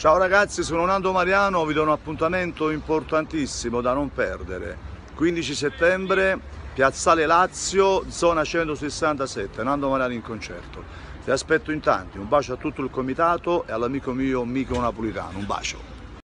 Ciao ragazzi, sono Nando Mariano, vi do un appuntamento importantissimo da non perdere. 15 settembre, Piazzale Lazio, zona 167, Nando Mariano in concerto. Ti aspetto in tanti, un bacio a tutto il comitato e all'amico mio Mico Napolitano, un bacio.